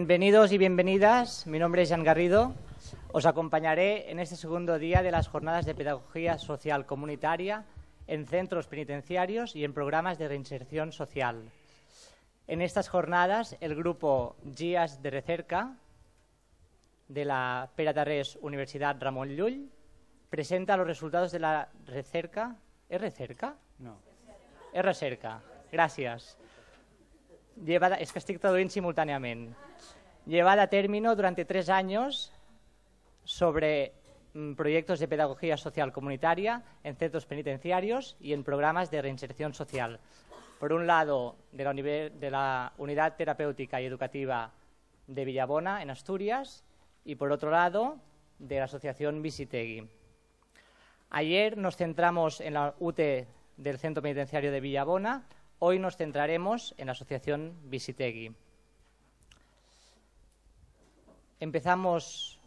Bienvenidos y bienvenidas. Mi nombre es Jean Garrido. Os acompañaré en este segundo día de las jornadas de pedagogía social comunitaria en centros penitenciarios y en programas de reinserción social. En estas jornadas, el grupo Gías de Recerca de la Pera Tarrés Universidad Ramón Llull presenta los resultados de la recerca. ¿Es recerca? No. Es recerca. Gracias. Es es que estic traduint simultàniament llevada a término durante tres años sobre mm, proyectos de pedagogía social comunitaria en centros penitenciarios y en programas de reinserción social. Por un lado, de la, Unidad Terapéutica y Educativa de Villabona, en Asturias, y por otro lado, de la Asociación Visitegui. Ayer nos centramos en la UTE del Centro Penitenciario de Villabona, hoy nos centraremos en la Asociación Visitegui. Empezamos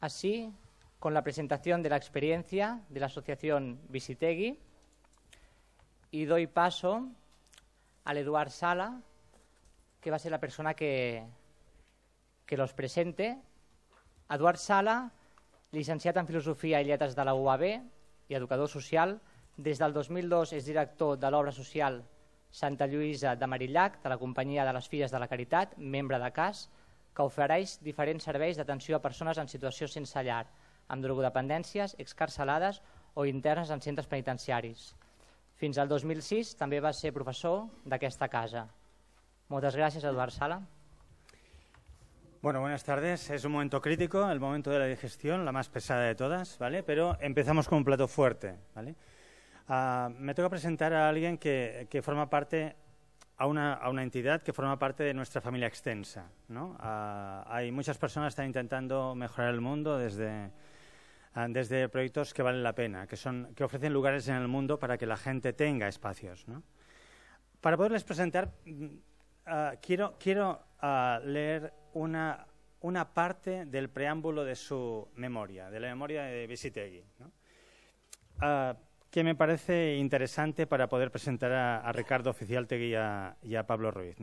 así con la presentación de la experiencia de la Asociación Visitegui y doy paso al Eduard Sala, que va a ser la persona que, que los presente. Eduard Sala, licenciado en Filosofia i Lletres de la UAB i educador social, des del 2002 és director de l'obra social Santa Lluïsa de Marillac, de la Companyia de les Filles de la Caritat, membre de CAS, que ofereix diferents serveis d'atenció a persones en situació sense llar, amb drogodependències, excarcelades o internes en centres penitenciaris. Fins al 2006 també va ser professor d'aquesta casa. Moltes gràcies, Eduard Sala. Bueno, buenas tardes. Es un momento crítico, el momento de la digestión, la más pesada de todas, ¿vale? Pero empezamos con un plato fuerte, ¿vale? Uh, me toca presentar a alguien que, que forma parte a una, a una, entidad que forma parte de nuestra familia extensa. ¿no? Ah, hay muchas personas que están intentando mejorar el mundo desde, ah, desde proyectos que valen la pena, que, son, que ofrecen lugares en el mundo para que la gente tenga espacios. ¿no? Para poderles presentar, mm, ah, quiero, quiero leer una, una parte del preámbulo de su memoria, de la memoria de Visitegui. ¿no? que me parece interesante para poder presentar a, Ricardo Oficialtegui y a, y a Pablo Ruiz.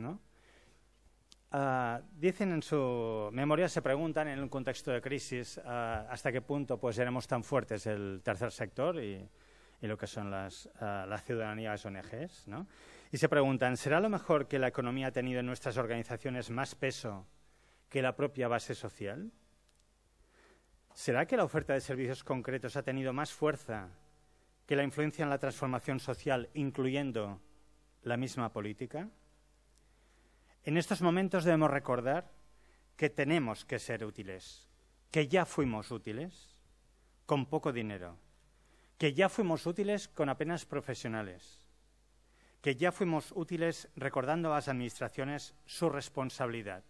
Ah, dicen en su memoria, se preguntan en un contexto de crisis ah, hasta qué punto pues éramos tan fuertes el tercer sector y, lo que son las, ah, ciudadanías ONGs. Y se preguntan, ¿será lo mejor que la economía ha tenido en nuestras organizaciones más peso que la propia base social? ¿Será que la oferta de servicios concretos ha tenido más fuerza que la influencia en la transformación social, incluyendo la misma política? En estos momentos debemos recordar que tenemos que ser útiles, que ya fuimos útiles con poco dinero, que ya fuimos útiles con apenas profesionales, que ya fuimos útiles recordando a las administraciones su responsabilidad,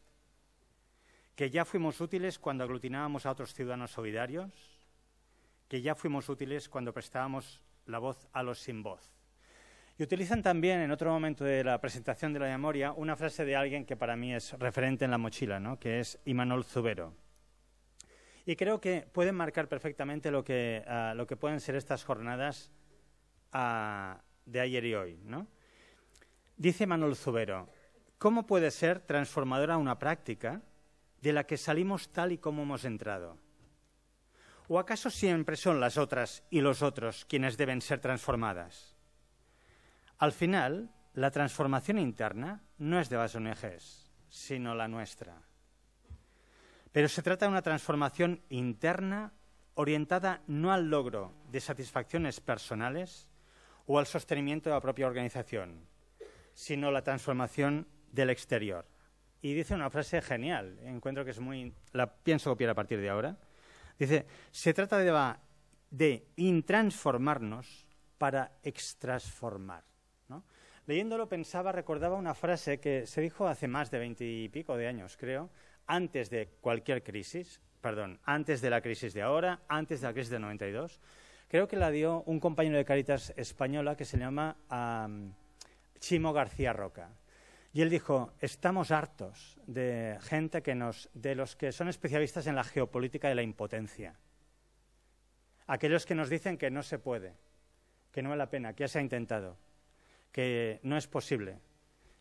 que ya fuimos útiles cuando aglutinábamos a otros ciudadanos solidarios, que ya fuimos útiles cuando prestábamos la voz a los sin voz. Y utilizan también, en otro momento de la presentación de la memoria, una frase de alguien que para mí es referente en la mochila, ¿no? que es Imanol Zubero. Y creo que pueden marcar perfectamente lo que, ah, pueden ser estas jornadas ah, de ayer y hoy. Dice Manuel Zubero, ¿cómo puede ser transformadora una práctica de la que salimos tal y como hemos entrado? ¿O acaso siempre son las otras y los otros quienes deben ser transformadas? Al final, la transformación interna no es de las ONGs, sino la nuestra. Pero se trata de una transformación interna orientada no al logro de satisfacciones personales o al sostenimiento de la propia organización, sino la transformación del exterior. Y dice una frase genial, encuentro que es muy... la pienso copiar a partir de ahora Dice, se trata de, intransformarnos para extransformar. ¿no? Leyéndolo pensaba, recordaba una frase que se dijo hace más de y pico de años, creo, antes de cualquier crisis, perdón, antes de la crisis de ahora, antes de la crisis del 92. Creo que la dio un compañero de Caritas española que se llama Chimo García Roca y él dijo, estamos hartos de gente que nos, de los que son especialistas en la geopolítica de la impotencia. Aquellos que nos dicen que no se puede, que no vale la pena, que ya se ha intentado, que no es posible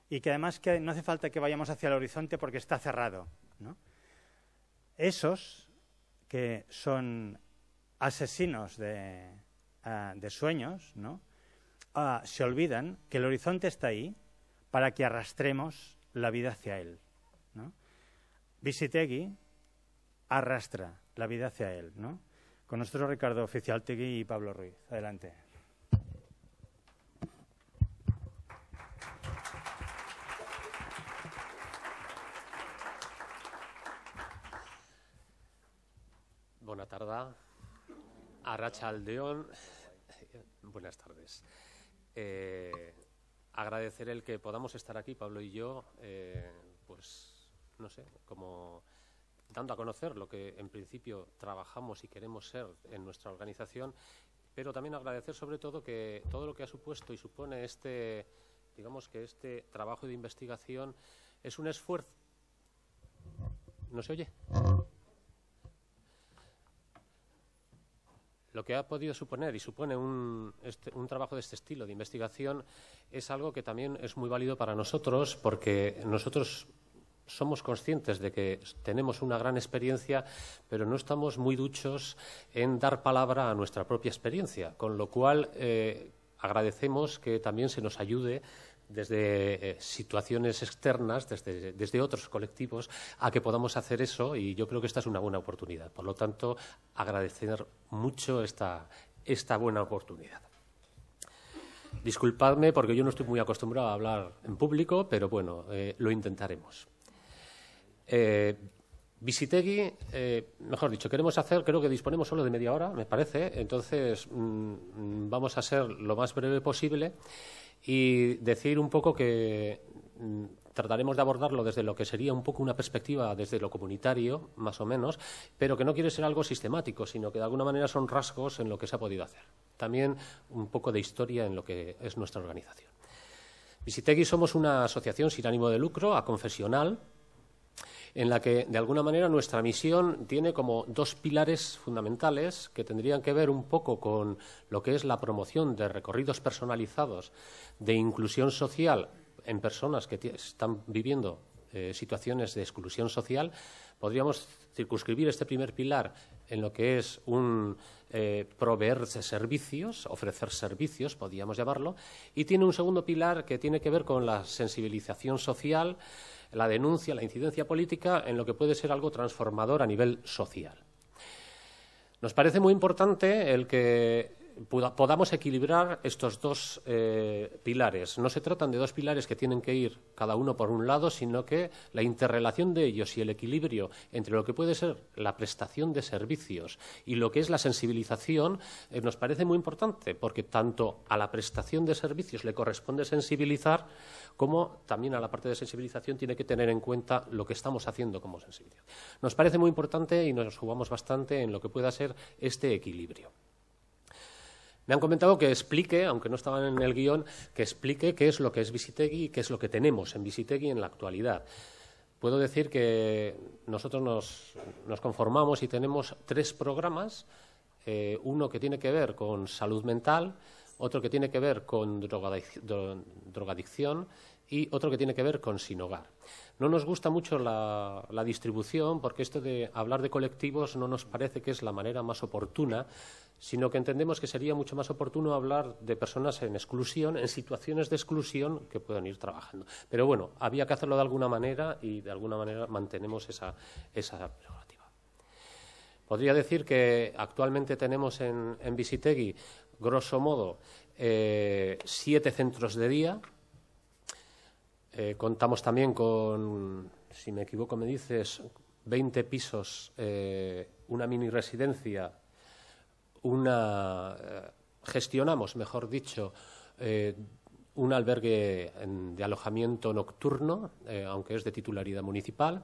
y que además que no hace falta que vayamos hacia el horizonte porque está cerrado. Esos que son asesinos de, ah, sueños, ah, se olvidan que el horizonte está ahí para que arrastremos la vida hacia Él. Visitegui arrastra la vida hacia Él. Con nosotros Ricardo Oficialtegui y Pablo Ruiz. Adelante. Buenas tardes. Arracha eh, Buenas tardes agradecer el que podamos estar aquí, Pablo y yo, eh, pues, no sé, como dando a conocer lo que en principio trabajamos y queremos ser en nuestra organización, pero también agradecer sobre todo que todo lo que ha supuesto y supone este, digamos que este trabajo de investigación es un esfuerzo. ¿No se oye? Lo que ha podido suponer y supone este, un, trabajo de este estilo de investigación es algo que también es muy válido para nosotros porque nosotros somos conscientes de que tenemos una gran experiencia, pero no estamos muy duchos en dar palabra a nuestra propia experiencia, con lo cual eh, agradecemos que también se nos ayude desde eh, situaciones externas, desde, otros colectivos, a que podamos hacer eso y yo creo que esta es una buena oportunidad. Por lo tanto, agradecer mucho esta, buena oportunidad. Disculpadme porque yo no estoy muy acostumbrado a hablar en público, pero bueno, eh, lo intentaremos. Visitegui, eh, mejor dicho, queremos hacer, creo que disponemos solo de media hora, me parece, entonces mm, vamos a ser lo más breve posible y decir un poco que mm, trataremos de abordarlo desde lo que sería un poco una perspectiva desde lo comunitario, más o menos, pero que no quiere ser algo sistemático, sino que de alguna manera son rasgos en lo que se ha podido hacer. También un poco de historia en lo que es nuestra organización. Visitegui somos una asociación sin ánimo de lucro, a confesional en la que, de alguna manera, nuestra misión tiene como dos pilares fundamentales que tendrían que ver un poco con lo que es la promoción de recorridos personalizados de inclusión social en personas que están viviendo eh, situaciones de exclusión social. Podríamos circunscribir este primer pilar en lo que es un eh, proveer servicios, ofrecer servicios, podríamos llamarlo, y tiene un segundo pilar que tiene que ver con la sensibilización social, la denuncia, la incidencia política en lo que puede ser algo transformador a nivel social. Nos parece muy importante el que podamos equilibrar estos dos eh, pilares. No se tratan de dos pilares que tienen que ir cada uno por un lado, sino que la interrelación de ellos y el equilibrio entre lo que puede ser la prestación de servicios y lo que es la sensibilización eh, nos parece muy importante, porque tanto a la prestación de servicios le corresponde sensibilizar, como también a la parte de sensibilización tiene que tener en cuenta lo que estamos haciendo como sensibilidad. Nos parece muy importante y nos jugamos bastante en lo que pueda ser este equilibrio. Me han comentado que explique, aunque no estaban en el guión, que explique qué es lo que es Visitegui y qué es lo que tenemos en Visitegui en la actualidad. Puedo decir que nosotros nos, conformamos y tenemos tres programas, eh, uno que tiene que ver con salud mental, otro que tiene que ver con drogadicción y otro que tiene que ver con sin hogar. No nos gusta mucho la, la distribución porque esto de hablar de colectivos no nos parece que es la manera más oportuna sino que entendemos que sería mucho más oportuno hablar de personas en exclusión, en situaciones de exclusión que puedan ir trabajando. Pero bueno, había que hacerlo de alguna manera y de alguna manera mantenemos esa, esa prerrogativa. Podría decir que actualmente tenemos en, en Visitegui, grosso modo, eh, siete centros de día. Eh, contamos también con, si me equivoco me dices, 20 pisos, eh, una mini residencia una eh, gestionamos, mejor dicho, eh, un albergue de alojamiento nocturno, eh, aunque es de titularidad municipal.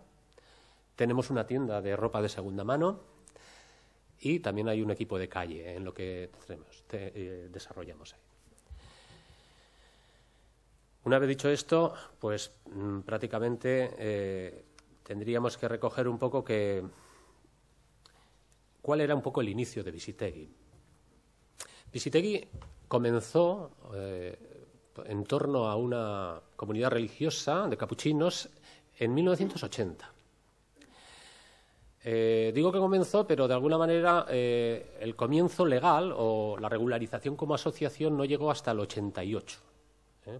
Tenemos una tienda de ropa de segunda mano y también hay un equipo de calle en lo que desarrollamos ahí. Una vez dicho esto, pues mm, prácticamente tendríamos que recoger un poco que cuál era un poco el inicio de Visitegui. Visitegui comenzó eh, en torno a una comunidad religiosa de capuchinos en 1980. Eh, digo que comenzó, pero de alguna manera eh, el comienzo legal o la regularización como asociación no llegó hasta el 88.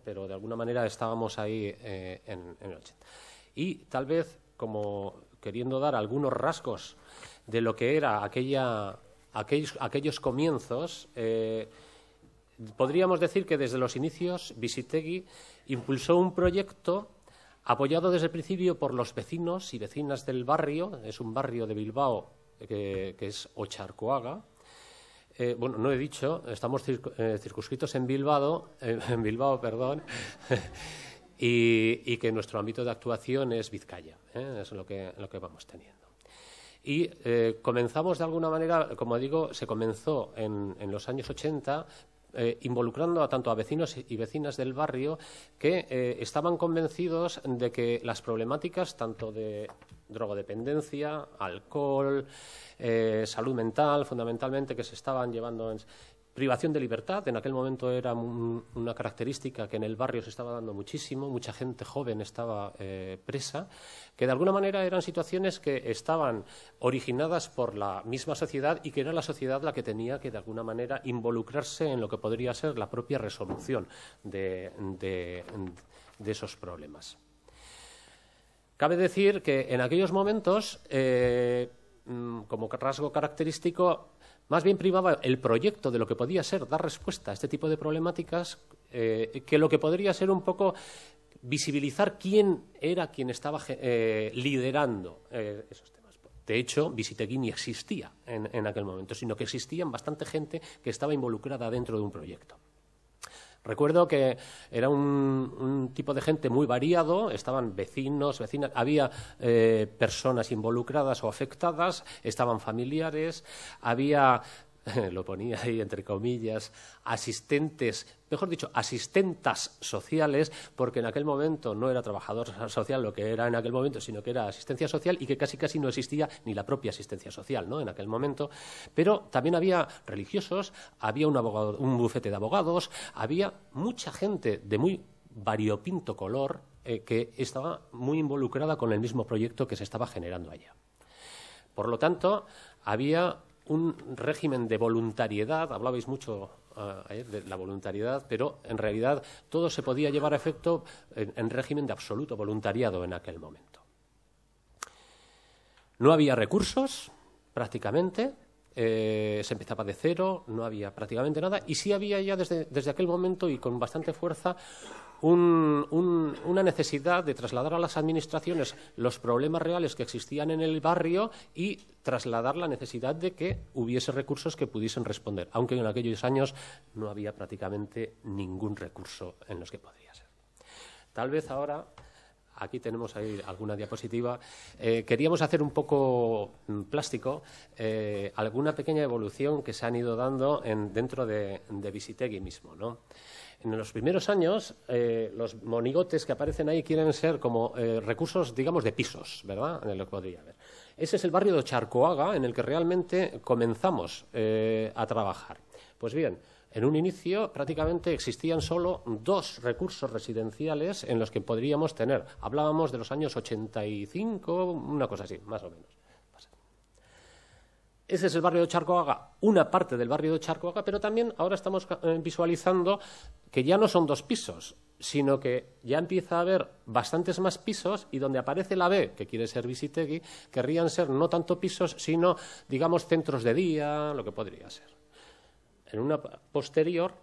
Pero de alguna manera estábamos ahí en, en el 80. Y tal vez, como queriendo dar algunos rasgos de lo que era aquella, aquellos, comienzos, eh, podríamos decir que desde los inicios Visitegui impulsó un proyecto apoyado desde el principio por los vecinos y vecinas del barrio, es un barrio de Bilbao que, es Ocharcoaga. Eh, bueno, no he dicho, estamos eh, circunscritos en Bilbao, en Bilbao, perdón, y, que nuestro ámbito de actuación es Vizcaya, es lo lo que vamos teniendo y eh, comenzamos de alguna manera, como digo, se comenzó en, en los años 80 eh, involucrando a tanto a vecinos y vecinas del barrio que eh, estaban convencidos de que las problemáticas tanto de drogodependencia, alcohol, salud mental, fundamentalmente, que se estaban llevando en, privación de libertad. En aquel momento era una característica que en el barrio se estaba dando muchísimo, mucha gente joven estaba eh, presa, que de alguna manera eran situaciones que estaban originadas por la misma sociedad y que era la sociedad la que tenía que de alguna manera involucrarse en lo que podría ser la propia resolución de, esos problemas. Cabe decir que en aquellos momentos, eh, mm, como rasgo característico, más bien privaba el proyecto de lo que podía ser dar respuesta a este tipo de problemáticas eh, que lo que podría ser un poco visibilizar quién era quien estaba eh, liderando eh, esos temas. De hecho, Visitegui ni existía en, en aquel momento, sino que existían bastante gente que estaba involucrada dentro de un proyecto. Recuerdo que era un, tipo de gente muy variado, estaban vecinos, vecinas, había eh, personas involucradas o afectadas, estaban familiares, había lo ponía ahí entre comillas, asistentes mejor dicho, asistentas sociales, porque en aquel momento no era trabajador social lo que era en aquel momento, sino que era asistencia social y que casi casi no existía ni la propia asistencia social, ¿no? En aquel momento. Pero también había religiosos, había un, bufete de abogados, había mucha gente de muy variopinto color eh, que estaba muy involucrada con el mismo proyecto que se estaba generando allá. Por lo tanto, había un régimen de voluntariedad, hablabais mucho de la voluntariedad, pero en realidad todo se podía llevar a efecto en régimen de absoluto voluntariado en aquel momento. No había recursos, prácticamente, eh, se empezaba de cero, no había prácticamente nada, y sí había ya desde, aquel momento y con bastante fuerza una necesidad de trasladar a las administraciones los problemas reales que existían en el barrio y trasladar la necesidad de que hubiese recursos que pudiesen responder, aunque en aquellos años no había prácticamente ningún recurso en los que podría ser. Tal vez ahora Aquí tenemos ahí alguna diapositiva. Eh, queríamos hacer un poco mm, plástico eh, alguna pequeña evolución que se han ido dando dentro de, Visitegui mismo, En los primeros años, eh, los monigotes que aparecen ahí quieren ser como recursos, digamos, de pisos, ¿verdad? En lo que podría haber. Ese es el barrio de Charcoaga en el que realmente comenzamos a trabajar. Pues bien, en un inicio prácticamente existían solo dos recursos residenciales en los que podríamos tener. Hablábamos de los años 85, una cosa así, más o menos. Ese es el barrio de Charcoaga, una parte del barrio de Charcoaga, pero también ahora estamos eh, visualizando que ya no son dos pisos, sino que ya empieza a haber bastantes más pisos y donde aparece la B, que quiere ser Visitegui, querrían ser no tanto pisos, sino, digamos, centros de día, lo que podría ser en una posterior,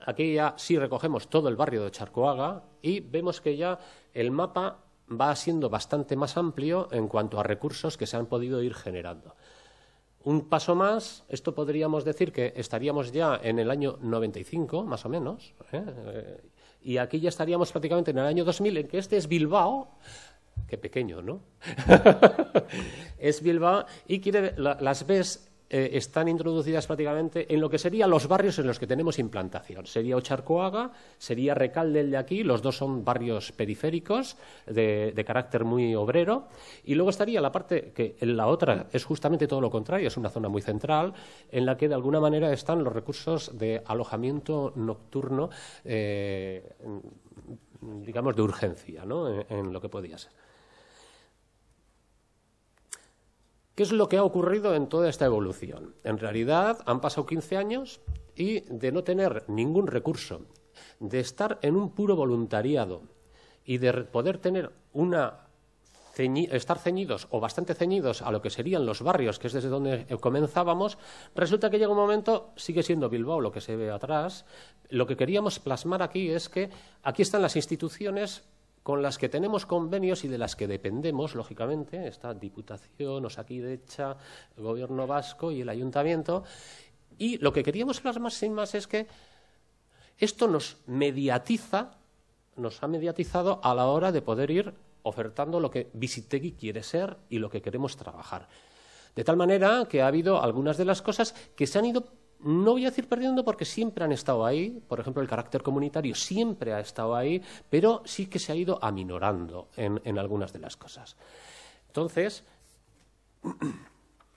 aquí ya sí recogemos todo el barrio de Charcoaga y vemos que ya el mapa va siendo bastante más amplio en cuanto a recursos que se han podido ir generando. Un paso más, esto podríamos decir que estaríamos ya en el año 95, más o menos, ¿eh? y aquí ya estaríamos prácticamente en el año 2000, en que este es Bilbao, qué pequeño, ¿no? es Bilbao, y quiere, las ves eh, están introducidas prácticamente en lo que serían los barrios en los que tenemos implantación. Sería Ocharcoaga, sería Recalde el de aquí, los dos son barrios periféricos de, carácter muy obrero. Y luego estaría la parte que en la otra es justamente todo lo contrario, es una zona muy central en la que de alguna manera están los recursos de alojamiento nocturno, eh, digamos, de urgencia, ¿no? en, en lo que podía ser. ¿Qué es lo que ha ocurrido en toda esta evolución? En realidad han pasado 15 años y de no tener ningún recurso, de estar en un puro voluntariado y de poder tener una estar ceñidos o bastante ceñidos a lo que serían los barrios, que es desde donde eh, comenzábamos, resulta que llega un momento, sigue siendo Bilbao lo que se ve atrás, lo que queríamos plasmar aquí es que aquí están las instituciones con las que tenemos convenios y de las que dependemos, lógicamente, esta Diputación, Osaquidecha, el Gobierno Vasco y el Ayuntamiento. Y lo que queríamos hablar más sin más es que esto nos mediatiza, nos ha mediatizado a la hora de poder ir ofertando lo que Visitegui quiere ser y lo que queremos trabajar. De tal manera que ha habido algunas de las cosas que se han ido no voy a decir perdiendo porque siempre han estado ahí, por ejemplo, el carácter comunitario siempre ha estado ahí, pero sí que se ha ido aminorando en, algunas de las cosas. Entonces,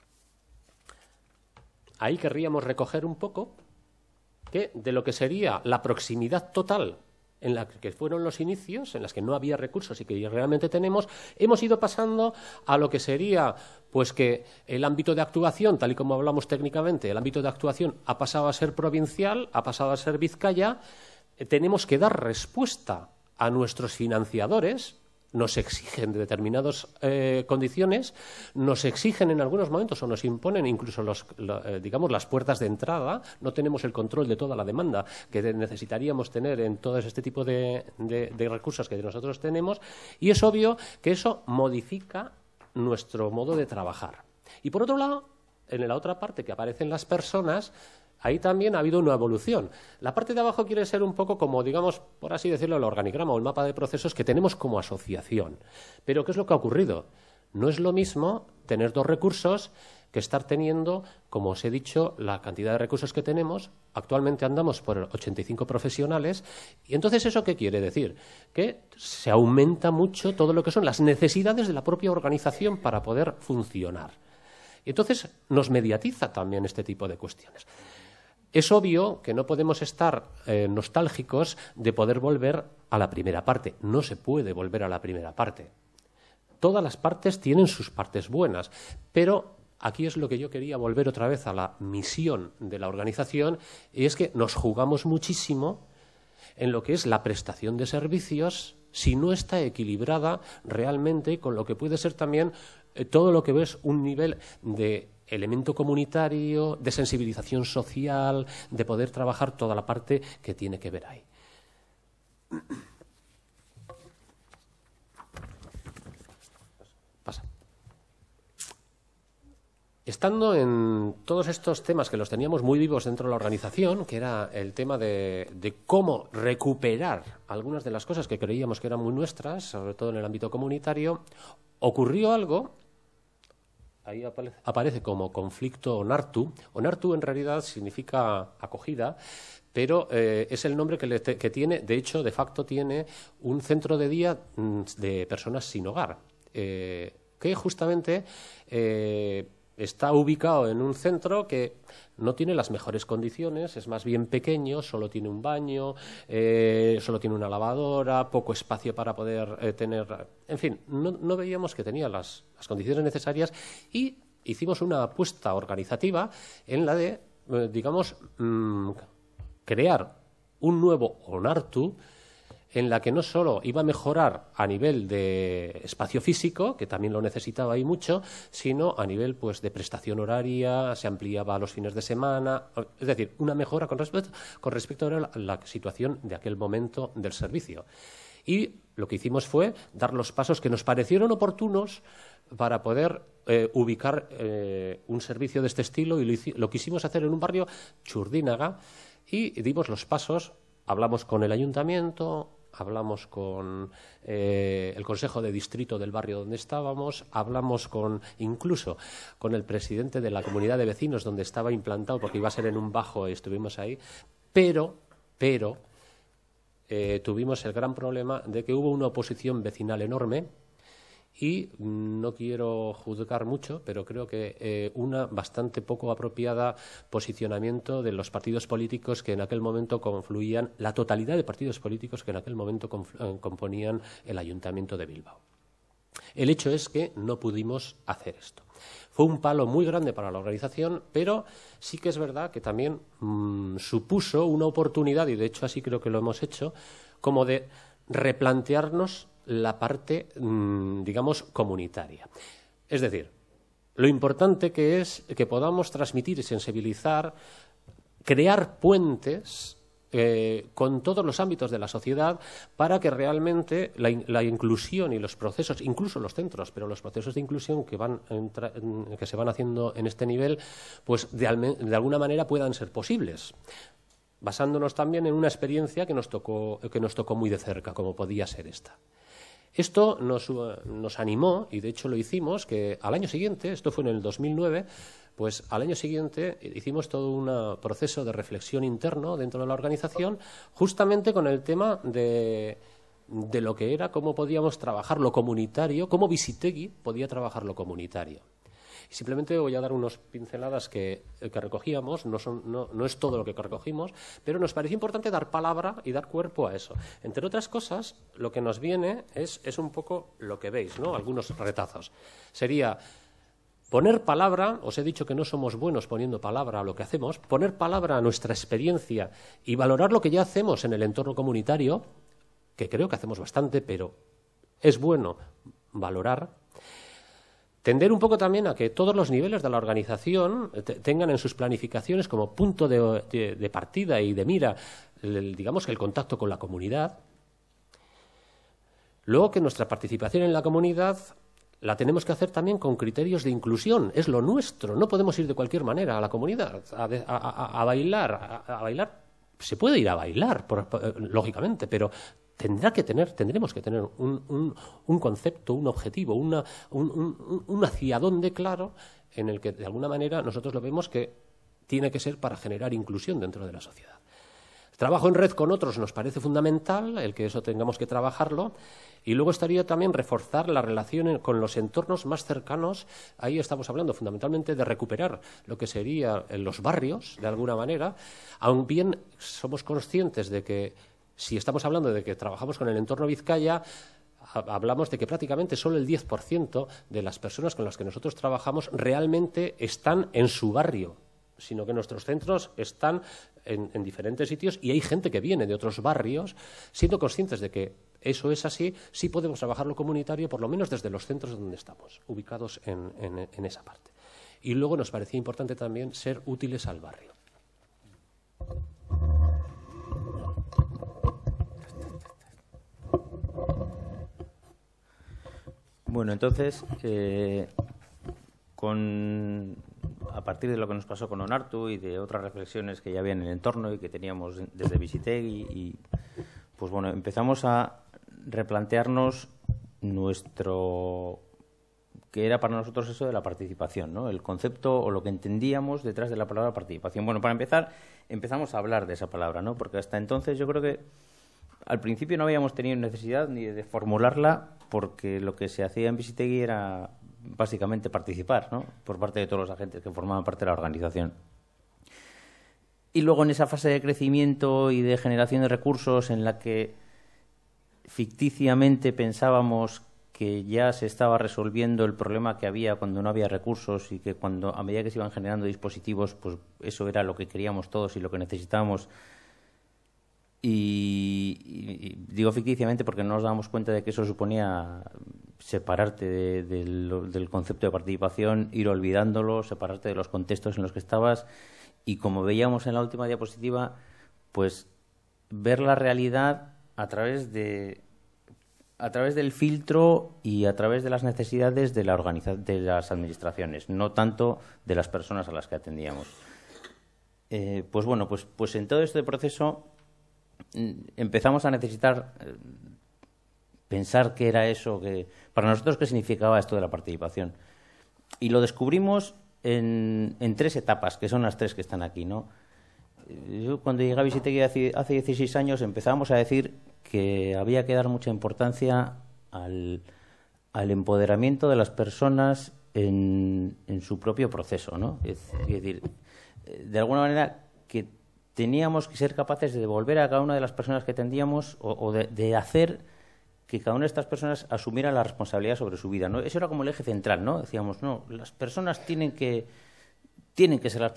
ahí querríamos recoger un poco de lo que sería la proximidad total en las que fueron los inicios, en las que no había recursos y que realmente tenemos, hemos ido pasando a lo que sería pues que el ámbito de actuación, tal y como hablamos técnicamente, el ámbito de actuación ha pasado a ser provincial, ha pasado a ser Vizcaya, eh, tenemos que dar respuesta a nuestros financiadores nos exigen determinadas eh, condiciones, nos exigen en algunos momentos o nos imponen incluso los, eh, digamos, las puertas de entrada, no tenemos el control de toda la demanda que necesitaríamos tener en todo este tipo de recursos que nosotros tenemos, y es obvio que eso modifica nuestro modo de trabajar. Y por otro lado, en la otra parte que aparecen las personas, ahí también ha habido una evolución. La parte de abajo quiere ser un poco como, digamos, por así decirlo, el organigrama o el mapa de procesos que tenemos como asociación. Pero, ¿qué es lo que ha ocurrido? No es lo mismo tener dos recursos que estar teniendo, como os he dicho, la cantidad de recursos que tenemos. Actualmente andamos por 85 profesionales. ¿Y entonces eso qué quiere decir? Que se aumenta mucho todo lo que son las necesidades de la propia organización para poder funcionar. Y entonces nos mediatiza también este tipo de cuestiones. Es obvio que no podemos estar eh, nostálgicos de poder volver a la primera parte. No se puede volver a la primera parte. Todas las partes tienen sus partes buenas, pero aquí es lo que yo quería volver otra vez a la misión de la organización, y es que nos jugamos muchísimo en lo que es la prestación de servicios si no está equilibrada realmente con lo que puede ser también eh, todo lo que ves un nivel de elemento comunitario, de sensibilización social, de poder trabajar toda la parte que tiene que ver ahí. Pasa. Estando en todos estos temas que los teníamos muy vivos dentro de la organización, que era el tema de, de cómo recuperar algunas de las cosas que creíamos que eran muy nuestras, sobre todo en el ámbito comunitario, ocurrió algo ahí aparece. como conflicto Onartu. Onartu en realidad significa acogida, pero eh, es el nombre que, tiene, de hecho, de facto tiene un centro de día mm, de personas sin hogar, eh, que justamente eh, está ubicado en un centro que no tiene las mejores condiciones, es más bien pequeño, solo tiene un baño, eh, solo tiene una lavadora, poco espacio para poder eh, tener. En fin, no, veíamos que tenía las, condiciones necesarias y hicimos una apuesta organizativa en la de, eh, digamos, mm, crear un nuevo ONARTU en la que no solo iba a mejorar a nivel de espacio físico, que también lo necesitaba ahí mucho, sino a nivel pues, de prestación horaria, se ampliaba a los fines de semana, es decir, una mejora con respecto, a la, situación de aquel momento del servicio. Y lo que hicimos fue dar los pasos que nos parecieron oportunos para poder eh, ubicar eh, un servicio de este estilo y lo, lo quisimos hacer en un barrio churdínaga y dimos los pasos, hablamos con el ayuntamiento, hablamos con eh, el Consejo de Distrito del barrio donde estábamos, hablamos con incluso con el presidente de la comunidad de vecinos donde estaba implantado, porque iba a ser en un bajo y estuvimos ahí, pero, pero eh, tuvimos el gran problema de que hubo una oposición vecinal enorme y no quiero juzgar mucho, pero creo que eh, una bastante poco apropiada posicionamiento de los partidos políticos que en aquel momento confluían, la totalidad de partidos políticos que en aquel momento eh, componían el Ayuntamiento de Bilbao. El hecho es que no pudimos hacer esto. Fue un palo muy grande para la organización, pero sí que es verdad que también mm, supuso una oportunidad, y de hecho así creo que lo hemos hecho, como de replantearnos la parte, mm, digamos, comunitaria. Es decir, lo importante que es que podamos transmitir y sensibilizar, crear puentes eh, con todos los ámbitos de la sociedad para que realmente la, inclusión y los procesos, incluso los centros, pero los procesos de inclusión que, van mm, que se van haciendo en este nivel, pues de, alguna manera puedan ser posibles basándonos también en una experiencia que nos tocó, que nos tocó muy de cerca, como podía ser esta. Esto eh, nos, animó, y de hecho lo hicimos, que al año siguiente, esto fue en el 2009, pues al año siguiente hicimos todo un eh, proceso de reflexión interno dentro de la organización, justamente con el tema de, de lo que era, cómo podíamos trabajar lo comunitario, cómo Visitegui podía trabajar lo comunitario. Simplemente voy a dar unas pinceladas que, eh, recogíamos, no, es todo lo que recogimos, pero nos parece importante dar palabra y dar cuerpo a eso. Entre otras cosas, lo que nos viene es, un poco lo que veis, Algunos retazos. Sería Poner palabra, os he dicho que no somos buenos poniendo palabra a lo que hacemos, poner palabra a nuestra experiencia y valorar lo que ya hacemos en el entorno comunitario, que creo que hacemos bastante, pero es bueno valorar Tender un poco también a que todos los niveles de la organización eh, tengan en sus planificaciones como punto de, partida y de mira, el, digamos que el contacto con la comunidad. Luego que nuestra participación en la comunidad la tenemos que hacer también con criterios de inclusión. Es lo nuestro. No podemos ir de cualquier manera a la comunidad a, bailar. a bailar se puede ir a bailar, eh, lógicamente, pero tendrá que tener, tendremos que tener un, un, concepto, un objetivo, un, hacia dónde claro en el que de alguna manera nosotros lo vemos que tiene que ser para generar inclusión dentro de la sociedad. trabajo en red con otros nos parece fundamental, el que eso tengamos que trabajarlo, y luego estaría también reforzar la relación con los entornos más cercanos. Ahí estamos hablando fundamentalmente de recuperar lo que serían eh, los barrios, de alguna manera, aun bien somos conscientes de que si estamos hablando de que trabajamos con el entorno Vizcaya, hablamos de que prácticamente solo el 10% de las personas con las que nosotros trabajamos realmente están en su barrio, sino que nuestros centros están en, diferentes sitios y hay gente que viene de otros barrios, siendo conscientes de que eso es así, sí podemos trabajar lo comunitario, por lo menos desde los centros donde estamos, ubicados en esa parte. Y luego nos parecía importante también ser útiles al barrio. Bueno, entonces, eh, a partir de lo que nos pasó con Onartu y de otras reflexiones que ya había en el entorno y que teníamos desde Visitegui, y, pues bueno, empezamos a replantearnos nuestro que era para nosotros eso de la participación, ¿no? El concepto o lo que entendíamos detrás de la palabra participación. Bueno, para empezar, empezamos a hablar de esa palabra, ¿no? Porque hasta entonces yo creo que al principio no habíamos tenido necesidad ni de formularla porque lo que se hacía en Visitegui era básicamente participar ¿no? por parte de todos los agentes que formaban parte de la organización. Y luego en esa fase de crecimiento y de generación de recursos en la que ficticiamente pensábamos que ya se estaba resolviendo el problema que había cuando no había recursos y que cuando a medida que se iban generando dispositivos, pues eso era lo que queríamos todos y lo que necesitábamos y, digo ficticiamente porque no nos damos cuenta de que eso suponía separarte del, concepto de participación, ir olvidándolo, separarte de los contextos en los que estabas y como veíamos en la última diapositiva, pues ver la realidad a través de a través del filtro y a través de las necesidades de, las administraciones, no tanto de las personas a las que atendíamos. Eh, pues bueno, pues, pues en todo este proceso empezamos a necesitar eh, pensar qué era eso, que para nosotros qué significaba esto de la participación. Y lo descubrimos en, tres etapas, que son las tres que están aquí. Yo cuando llegué a Visitegui hace, 16 años empezamos a decir que había que dar mucha importancia al, empoderamiento de las personas en, su propio proceso. ¿no? es decir, de alguna manera que teníamos que ser capaces de devolver a cada una de las personas que tendíamos o, de, hacer que cada una de estas personas asumiera la responsabilidad sobre su vida. Eso era como el eje central, ¿no? Decíamos, no, las personas tienen que, tienen que ser las,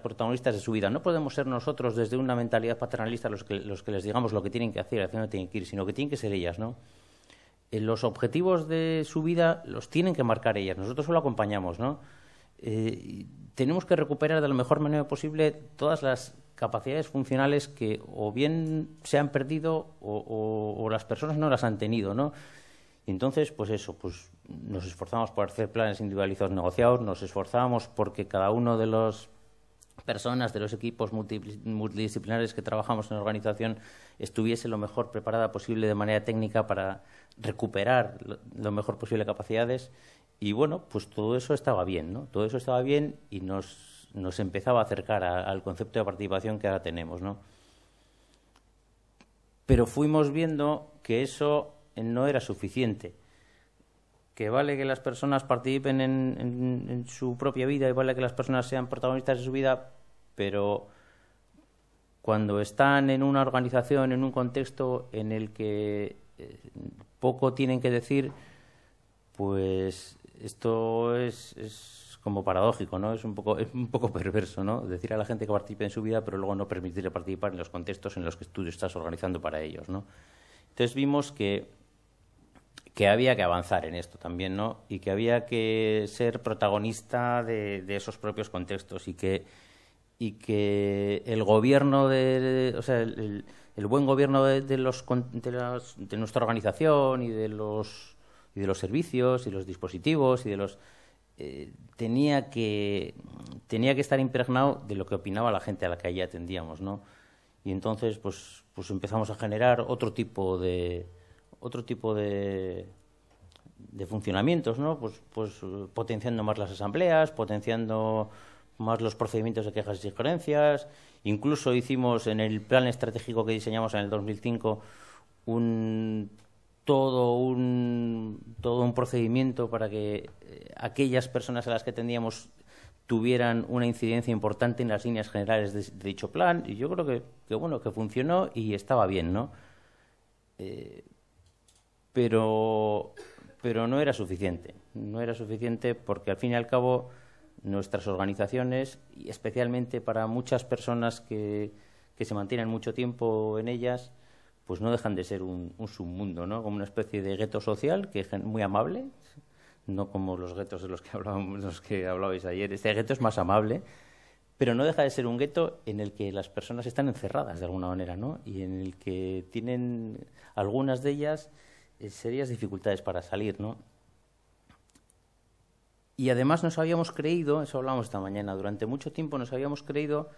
protagonistas de su vida. No podemos ser nosotros desde una mentalidad paternalista los que, los que les digamos lo que tienen que hacer, hacia dónde tienen que ir, sino que tienen que ser ellas, ¿no? Eh, los objetivos de su vida los tienen que marcar ellas. Nosotros solo acompañamos, ¿no? Eh, tenemos que recuperar de la mejor manera posible todas las capacidades funcionales que o bien se han perdido o, las personas no las han tenido, ¿no? entonces, pues eso, pues nos esforzamos por hacer planes individualizados negociados, nos esforzamos porque cada uno de las personas, de los equipos multidisciplinares que trabajamos en la organización, estuviese lo mejor preparada posible de manera técnica para recuperar lo mejor posible capacidades. Y bueno, pues todo eso estaba bien, ¿no? Todo eso estaba bien y nos nos empezaba a acercar al concepto de participación que ahora tenemos, Pero fuimos viendo que eso no era suficiente, que vale que las personas participen en, su propia vida y vale que las personas sean protagonistas de su vida, pero cuando están en una organización, en un contexto en el que eh, poco tienen que decir, pues esto es como paradójico, ¿no? Es un poco, es un poco perverso, ¿no? Decir a la gente que participe en su vida, pero luego no permitirle participar en los contextos en los que tú estás organizando para ellos, ¿no? Entonces vimos que, que había que avanzar en esto también, ¿no? Y que había que ser protagonista de, esos propios contextos y que, y que el gobierno de, o sea, el, buen gobierno de, los, de nuestra organización y de los y de los servicios y los dispositivos y de los eh, tenía, que, tenía que estar impregnado de lo que opinaba la gente a la que allí atendíamos, ¿no? Y entonces, pues, pues empezamos a generar otro tipo de, otro tipo de, funcionamientos, ¿no? Pues, pues, eh, potenciando más las asambleas, potenciando más los procedimientos de quejas y sugerencias. Incluso hicimos en el plan estratégico que diseñamos en el 2005 un todo un, todo un procedimiento para que eh, aquellas personas a las que atendíamos tuvieran una incidencia importante en las líneas generales de, dicho plan y yo creo que, bueno que funcionó y estaba bien no eh, pero pero no era suficiente no era suficiente porque al fin y al cabo nuestras organizaciones y especialmente para muchas personas que, que se mantienen mucho tiempo en ellas pues no dejan de ser un, submundo, ¿no? Como una especie de gueto social que es muy amable, no como los guetos de los que, hablábamos, hablabais ayer. Este gueto es más amable, pero no deja de ser un gueto en el que las personas están encerradas de alguna manera, ¿no? Y en el que tienen algunas de ellas eh, serias dificultades para salir, ¿no? Y además nos habíamos creído, eso hablábamos esta mañana, durante mucho tiempo nos habíamos creído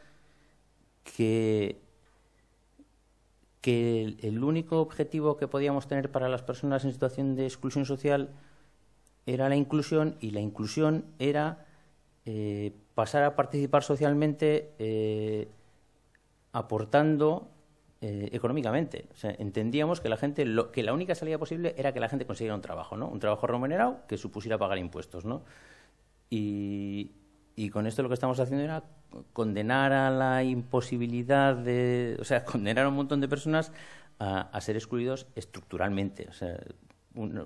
que que el, único objetivo que podíamos tener para las personas en situación de exclusión social era la inclusión y la inclusión era eh, pasar a participar socialmente eh, aportando eh, económicamente. O sea, entendíamos que la gente lo, que la única salida posible era que la gente consiguiera un trabajo, ¿no? Un trabajo remunerado que supusiera pagar impuestos, ¿no? Y, y con esto lo que estamos haciendo era condenar a la imposibilidad de, o sea, condenar a un montón de personas a, ser excluidos estructuralmente. O sea,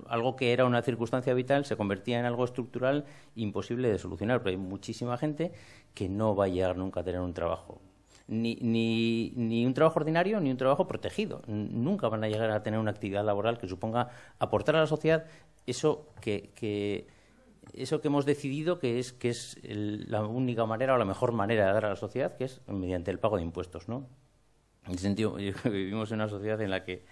algo que era una circunstancia vital se convertía en algo estructural imposible de solucionar, Pero hay muchísima gente que no va a llegar nunca a tener un trabajo. Ni, ni, ni un trabajo ordinario ni un trabajo protegido. Nunca van a llegar a tener una actividad laboral que suponga aportar a la sociedad eso que, que eso que hemos decidido que es, que es la única manera o la mejor manera de dar a la sociedad, que es mediante el pago de impuestos, ¿no? En ese sentido, vivimos en una sociedad en la que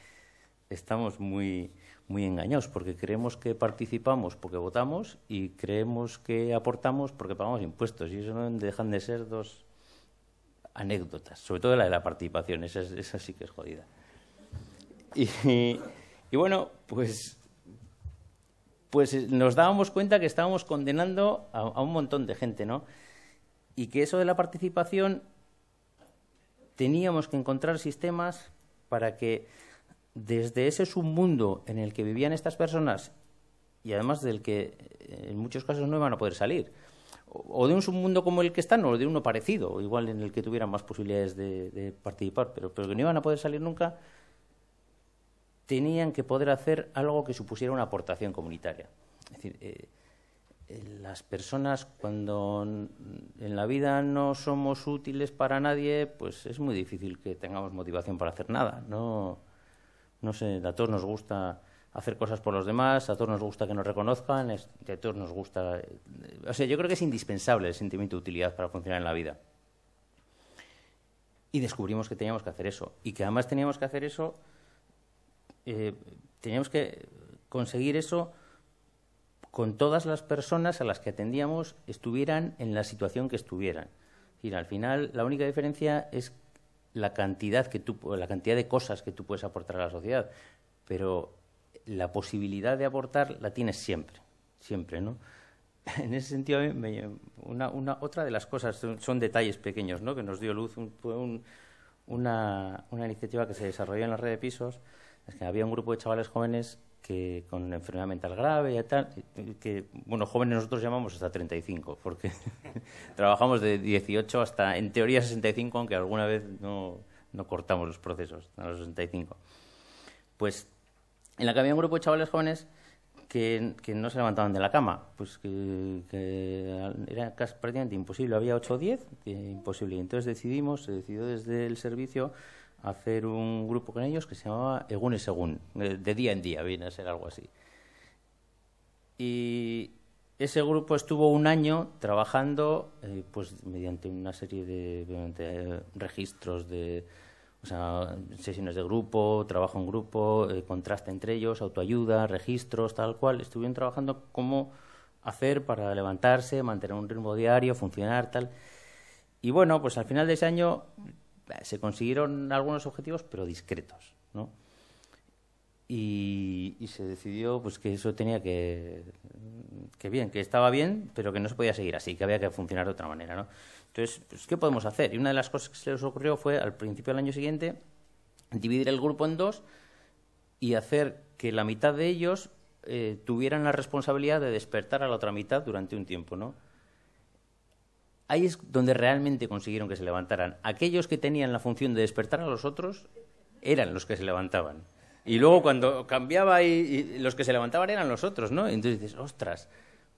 estamos muy, muy engañados porque creemos que participamos porque votamos y creemos que aportamos porque pagamos impuestos. Y eso no dejan de ser dos anécdotas, sobre todo la de la participación, esa, esa sí que es jodida. y bueno, pues pues eh, nos dábamos cuenta que estábamos condenando a, un montón de gente, ¿no? Y que eso de la participación teníamos que encontrar sistemas para que desde ese submundo en el que vivían estas personas y además del que eh, en muchos casos no iban a poder salir, o de un submundo como el que están, o de uno parecido, igual en el que tuvieran más posibilidades de, de participar, pero, pero que no iban a poder salir nunca, tenían que poder hacer algo que supusiera una aportación comunitaria. Es decir, eh, eh, las personas cuando en la vida no somos útiles para nadie, pues es muy difícil que tengamos motivación para hacer nada. No, no sé, a todos nos gusta hacer cosas por los demás, a todos nos gusta que nos reconozcan, a todos nos gusta... Eh, o sea, yo creo que es indispensable el sentimiento de utilidad para funcionar en la vida. Y descubrimos que teníamos que hacer eso. Y que además teníamos que hacer eso eh, teníamos que conseguir eso con todas las personas a las que atendíamos estuvieran en la situación que estuvieran. al final la única diferencia es la cantidad que la cantidad de cosas que tú puedes aportar a la sociedad, pero la posibilidad de aportar la tienes siempre, siempre, ¿no? En ese sentido, una, otra de las cosas son, detalles pequeños, ¿no? Que nos dio luz una iniciativa que se desarrolló en la red de pisos, es que había un grupo de chavales jóvenes que con enfermedad mental grave y tal, que, bueno, jóvenes nosotros llamamos hasta 35, porque trabajamos de 18 hasta, en teoría, 65, aunque alguna vez no, no cortamos los procesos, a los 65. Pues en la que había un grupo de chavales jóvenes que, no se levantaban de la cama, pues que, era casi prácticamente imposible, había 8 o 10, imposible imposible. Entonces decidimos, se decidió desde el servicio hacer un grupo con ellos que se llamaba Egun y Según, de día en día, viene a ser algo así. Y ese grupo estuvo un año trabajando eh, pues mediante una serie de eh, registros de sesiones de grupo, trabajo en grupo, eh, contraste entre ellos, autoayuda, registros, tal cual. Estuvieron trabajando cómo hacer para levantarse, mantener un ritmo diario, funcionar, tal. Y bueno, pues al final de ese año se consiguieron algunos objetivos, pero discretos, ¿no? Y, se decidió pues que eso tenía que que bien que estaba bien pero que no se podía seguir así que había que funcionar de otra manera no entonces pues, qué podemos hacer y una de las cosas que se les ocurrió fue al principio del año siguiente dividir el grupo en dos y hacer que la mitad de ellos eh, tuvieran la responsabilidad de despertar a la otra mitad durante un tiempo no Ahí es donde realmente consiguieron que se levantaran. Aquellos que tenían la función de despertar a los otros eran los que se levantaban. Y luego cuando cambiaba y, los que se levantaban eran los otros, ¿no? Entonces dices, ostras,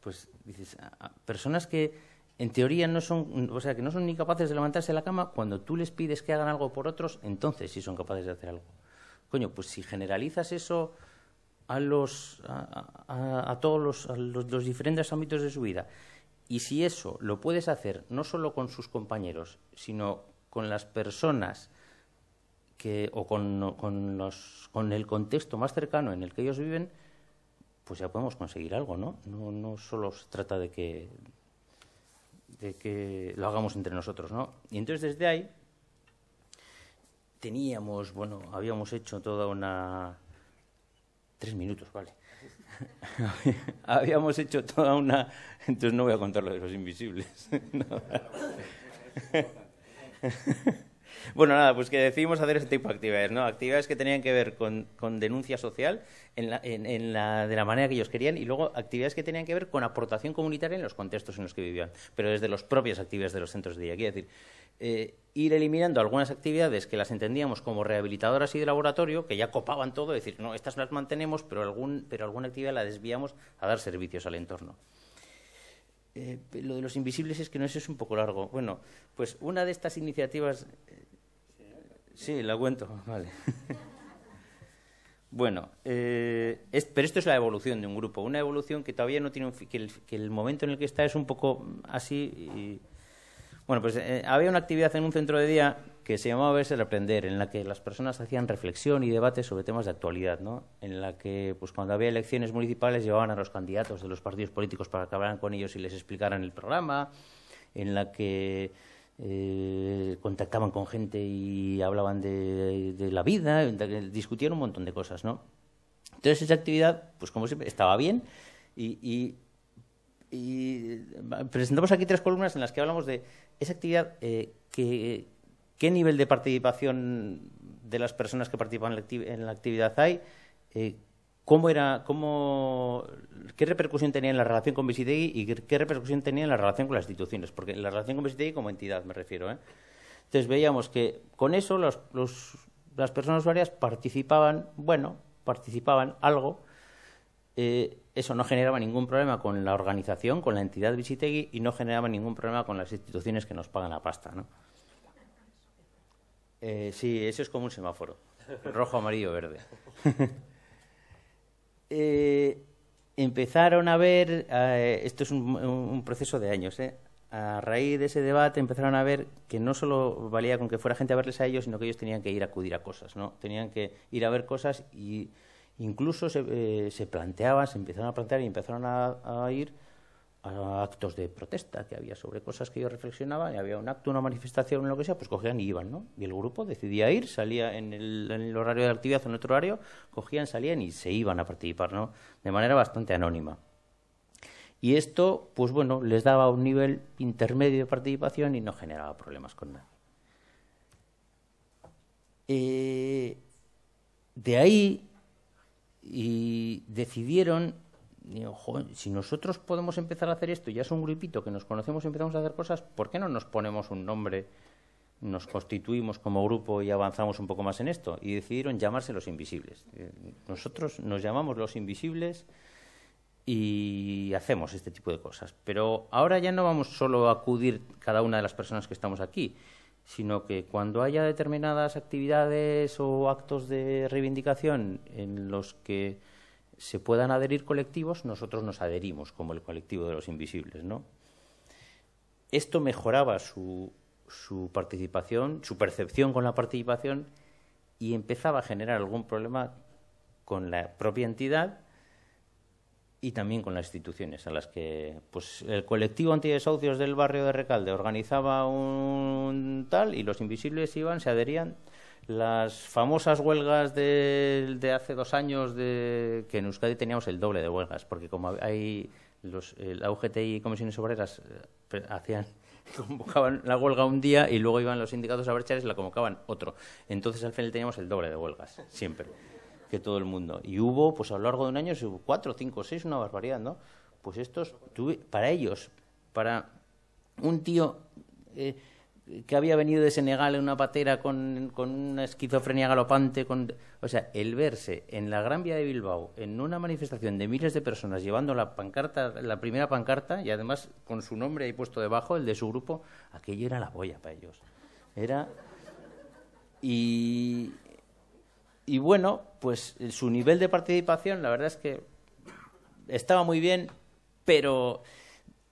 pues dices, personas que en teoría no son, o sea, que no son ni capaces de levantarse de la cama, cuando tú les pides que hagan algo por otros, entonces sí son capaces de hacer algo. Coño, pues si generalizas eso a los a, todos los, los diferentes ámbitos de su vida y si eso lo puedes hacer no solo con sus compañeros, sino con las personas que, o con, los, con el contexto más cercano en el que ellos viven, pues ya podemos conseguir algo, ¿no? No, no solo se trata de que, de que lo hagamos entre nosotros, ¿no? Y entonces desde ahí teníamos, bueno, habíamos hecho toda una... Tres minutos, vale. Habíamos hecho toda una... Entonces no voy a contar lo de los invisibles. Bueno, nada, pues que decidimos hacer ese tipo de actividades, ¿no? Actividades que tenían que ver con, denuncia social de la manera que ellos querían y luego actividades que tenían que ver con aportación comunitaria en los contextos en los que vivían, pero desde las propias actividades de los centros de día. Quiero decir, eh, ir eliminando algunas actividades que las entendíamos como rehabilitadoras y de laboratorio, que ya copaban todo, es decir, no, estas las mantenemos, pero, alguna actividad la desviamos a dar servicios al entorno. Eh, lo de los invisibles es que no sé, es un poco largo. Bueno, pues una de estas iniciativas eh, Sí, la cuento, vale. bueno, eh, pero esto es la evolución de un grupo, una evolución que todavía no tiene un, que, el, momento en el que está es un poco así. bueno, pues eh, había una actividad en un centro de día que se llamaba Verse Aprender, en la que las personas hacían reflexión y debate sobre temas de actualidad, ¿no? En la que, pues cuando había elecciones municipales, llevaban a los candidatos de los partidos políticos para que hablaran con ellos y les explicaran el programa, en la que eh, contactaban con gente y hablaban de, la vida, discutían un montón de cosas, ¿no? Entonces esa actividad, pues como siempre, estaba bien y, presentamos aquí tres columnas en las que hablamos de esa actividad eh, qué nivel de participación de las personas que participan en la actividad hay, eh, cómo era, qué repercusión tenía en la relación con Visitegui y qué repercusión tenía en la relación con las instituciones, porque en la relación con Visitegi como entidad me refiero. ¿eh? Entonces veíamos que con eso los, las personas usuarias participaban, bueno, participaban algo. Eh, eso no generaba ningún problema con la organización, con la entidad Visitegui y no generaba ningún problema con las instituciones que nos pagan la pasta. ¿no? Eh, sí, eso es como un semáforo, rojo, amarillo, verde. eh, empezaron a ver, eh, esto es un, proceso de años, eh, a raíz de ese debate empezaron a ver que no solo valía con que fuera gente a verles a ellos, sino que ellos tenían que ir a acudir a cosas, ¿no? Tenían que ir a ver cosas y incluso se, eh, se planteaban, se empezaron a plantear y empezaron a ir actos de protesta que había sobre cosas que yo reflexionaba, y había un acto, una manifestación, lo que sea, pues cogían y iban, ¿no? Y el grupo decidía ir, salía en el, horario de actividad o en otro horario, cogían, salían y se iban a participar, ¿no? De manera bastante anónima. Y esto, pues bueno, les daba un nivel intermedio de participación y no generaba problemas con nadie. Eh, de ahí y decidieron si nosotros podemos empezar a hacer esto, ya es un grupito que nos conocemos y empezamos a hacer cosas, ¿por qué no nos ponemos un nombre, nos constituimos como grupo y avanzamos un poco más en esto? Y decidieron llamarse los invisibles. Eh, nosotros nos llamamos los invisibles y hacemos este tipo de cosas. Pero ahora ya no vamos solo a acudir cada una de las personas que estamos aquí, sino que cuando haya determinadas actividades o actos de reivindicación en los que se puedan adherir colectivos, nosotros nos adherimos como el colectivo de los invisibles, ¿no? Esto mejoraba su, participación, su percepción con la participación y empezaba a generar algún problema con la propia entidad y también con las instituciones a las que pues el colectivo antidesahucios del barrio de Recalde organizaba un tal y los invisibles iban, se adherían las famosas huelgas de, hace dos años, de, que en Euskadi teníamos el doble de huelgas, porque como hay los, la UGT y comisiones obreras eh, hacían convocaban la huelga un día y luego iban los sindicatos a brechar y la convocaban otro. Entonces al final teníamos el doble de huelgas, siempre, que todo el mundo. Y hubo, pues a lo largo de un año, hubo cuatro, cinco, seis, una barbaridad, ¿no? Pues estos, tuve, para ellos, para un tío eh, que había venido de Senegal en una patera con, una esquizofrenia galopante. Con... O sea, el verse en la Gran Vía de Bilbao, en una manifestación de miles de personas, llevando la pancarta, la primera pancarta, y además con su nombre ahí puesto debajo, el de su grupo, aquello era la boya para ellos. Era. Y, y bueno, pues eh, su nivel de participación, la verdad es que estaba muy bien, pero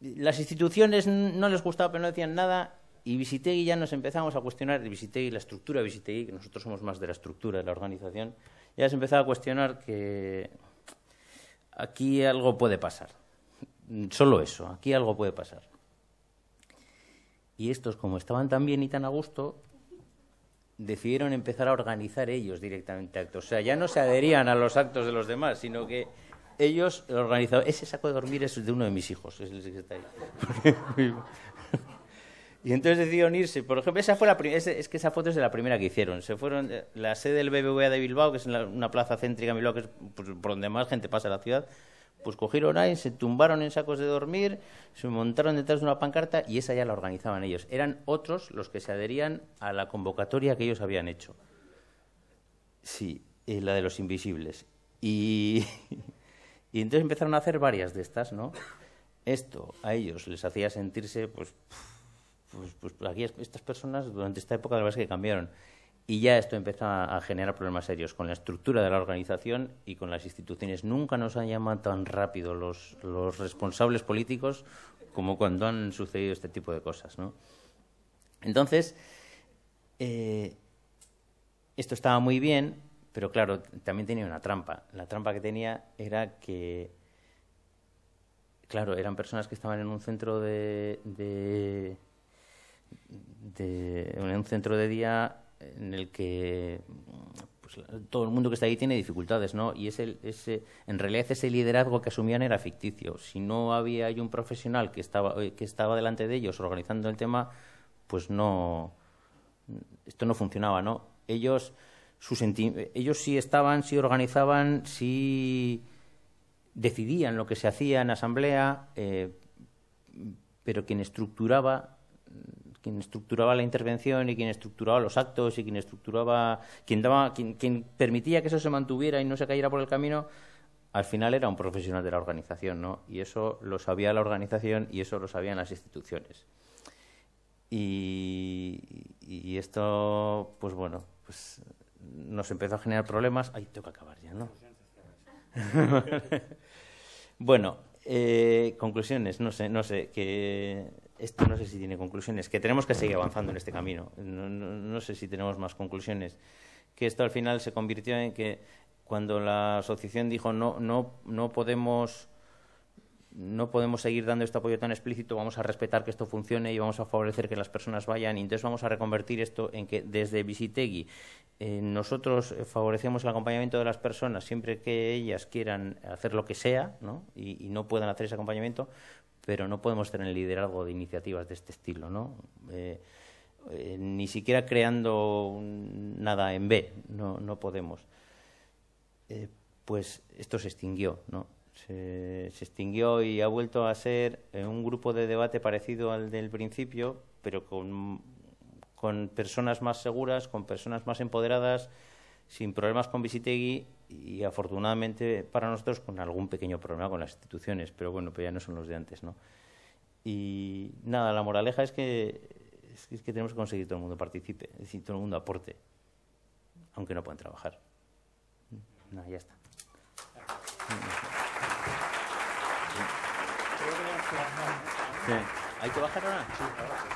las instituciones no les gustaba, pero no decían nada y y ya nos empezamos a cuestionar, y la estructura visité y que nosotros somos más de la estructura de la organización, ya se empezaba a cuestionar que aquí algo puede pasar. Solo eso, aquí algo puede pasar. Y estos, como estaban tan bien y tan a gusto, decidieron empezar a organizar ellos directamente actos. O sea, ya no se adherían a los actos de los demás, sino que ellos organizaban. Ese saco de dormir es de uno de mis hijos, es el que está ahí. Y entonces decidieron irse. Por ejemplo, esa fue la es, que esa foto es de la primera que hicieron. Se fueron eh, la sede del BBVA de Bilbao, que es una plaza céntrica en Bilbao, que es pues, por donde más gente pasa a la ciudad. Pues cogieron ahí, se tumbaron en sacos de dormir, se montaron detrás de una pancarta y esa ya la organizaban ellos. Eran otros los que se adherían a la convocatoria que ellos habían hecho. Sí, eh, la de los invisibles. Y, entonces empezaron a hacer varias de estas, ¿no? Esto a ellos les hacía sentirse, pues. Pues, pues, pues, aquí estas personas durante esta época la verdad es que cambiaron. Y ya esto empezó a generar problemas serios con la estructura de la organización y con las instituciones. Nunca nos han llamado tan rápido los, responsables políticos como cuando han sucedido este tipo de cosas. ¿no? Entonces, eh, esto estaba muy bien, pero claro, también tenía una trampa. La trampa que tenía era que, claro, eran personas que estaban en un centro de en un centro de día en el que pues, todo el mundo que está ahí tiene dificultades, ¿no? Y ese, ese, en realidad ese liderazgo que asumían era ficticio. Si no había hay un profesional eh, que estaba, delante de ellos organizando el tema, pues no, esto no funcionaba, ¿no? Ellos, ellos sí estaban, sí organizaban, sí decidían lo que se hacía en asamblea, eh, pero quien estructuraba quien estructuraba la intervención y quien estructuraba los actos y quien estructuraba quien permitía que eso se mantuviera y no se cayera por el camino al final era un profesional de la organización no y eso lo sabía la organización y eso lo sabían las instituciones y, esto pues bueno pues nos empezó a generar problemas ay tengo que acabar ya no bueno eh, conclusiones, no sé, no sé, que esto no sé si tiene conclusiones, que tenemos que seguir avanzando en este camino. No, no, no, sé si tenemos más conclusiones. Que esto al final se convirtió en que cuando la asociación dijo no, no, no podemos no podemos seguir dando este apoyo tan explícito, vamos a respetar que esto funcione y vamos a favorecer que las personas vayan y entonces vamos a reconvertir esto en que desde Visitegui eh, nosotros eh, favorecemos el acompañamiento de las personas siempre que ellas quieran hacer lo que sea Y, no puedan hacer ese acompañamiento, pero no podemos tener liderazgo de iniciativas de este estilo. ¿no? Eh, ni siquiera creando nada en B, no, no podemos. pues esto se extinguió, ¿no? se, extinguió y ha vuelto a ser eh, un grupo de debate parecido al del principio, pero con, personas más seguras, con personas más empoderadas, sin problemas con Visitegui y afortunadamente para nosotros con algún pequeño problema con las instituciones, pero bueno, pues ya no son los de antes, ¿no? Y nada, la moraleja es que, es que tenemos que conseguir que todo el mundo participe, es decir, todo el mundo aporte, aunque no puedan trabajar. ya está. Hay que bajar ahora. Sí,